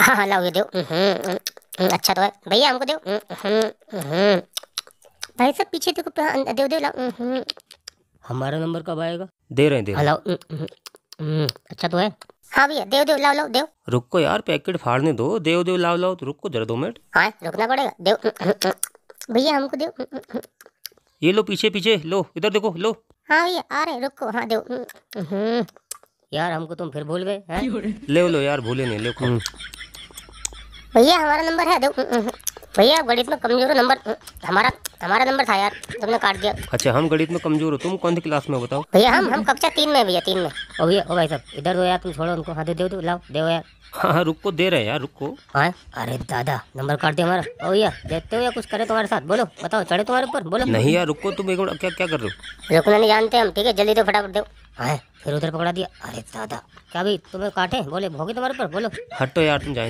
हाँ हाँ लाओगे देव हम्म, हम्म, हम्म, अच्छा तो है भैया हमको देव भाई सब पीछे देखो दे हाँ, दे लाओ हमारा नंबर कब आएगा दे रहे दे देव हाँ, लाओ अच्छा तो है हाँ भैया देव देव लाओ लाओ देव रुक को यार पैकेट फाड़ने दो देव देव लाओ लाओ तो रुक को जरा दो मिनट हाँ रुकना पड़ेगा देव भैया हमको देव ये लो पीछे पीछे लो इधर देखो लो हाँ भैया आ रहे रुको हाँ देव यार हमको तुम फिर भूल गए ले लो यार भूले नहीं ले भैया हमारा नंबर है हम्म, हम्म, हम्म। भैया गणित में कमजोर नंबर हमारा हमारा नंबर था यार तुमने काट दिया अच्छा हम गणित में कमजोर हो तुम कौन सी क्लास में हो बताओ भैया हम हम कक्षा तीन में भैया तीन में ओ भैया ओ भाई साहब इधर दो यार तुम छोड़ो उनको हाथ दे दो लाओ दे यार हाँ, हाँ रुको दे रहे यार रुको हाँ अरे दादा नंबर काट दिया हमारा ओ भैया देखते हो या कुछ करे तुम्हारे साथ बोलो बताओ चढ़े तुम्हारे ऊपर बोलो नहीं यार रुको तुम एक क्या क्या कर रहे हो रुकना नहीं जानते हम ठीक है जल्दी दो फटाफट दो हाँ फिर उधर पकड़ा दिया अरे दादा क्या भाई तुम्हें काटे बोले भोगे तुम्हारे ऊपर बोलो हटो यार तुम जाए